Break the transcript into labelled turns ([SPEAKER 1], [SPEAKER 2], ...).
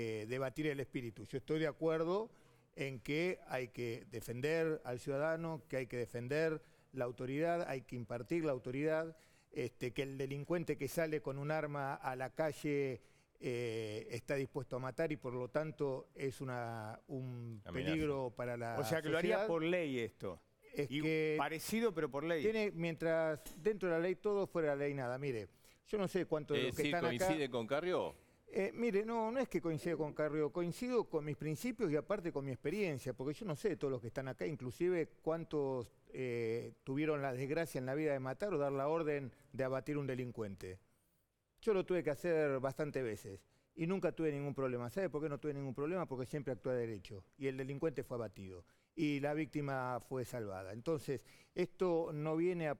[SPEAKER 1] Eh, debatir el espíritu. Yo estoy de acuerdo en que hay que defender al ciudadano, que hay que defender la autoridad, hay que impartir la autoridad, este, que el delincuente que sale con un arma a la calle eh, está dispuesto a matar y por lo tanto es una, un peligro para la O sea que lo haría por
[SPEAKER 2] ley
[SPEAKER 3] esto. Es parecido pero por ley. Tiene,
[SPEAKER 1] mientras dentro de la ley todo, fuera de la ley nada. Mire, yo no sé cuánto de los eh, que están acá... coincide
[SPEAKER 3] con Carrió?
[SPEAKER 1] Eh, mire, no, no es que coincido con Carrió, coincido con mis principios y aparte con mi experiencia, porque yo no sé todos los que están acá, inclusive cuántos eh, tuvieron la desgracia en la vida de matar o dar la orden de abatir un delincuente. Yo lo tuve que hacer bastantes veces y nunca tuve ningún problema. ¿Sabe por qué no tuve ningún problema? Porque siempre actué derecho y el delincuente fue abatido y la víctima fue salvada. Entonces, esto no viene a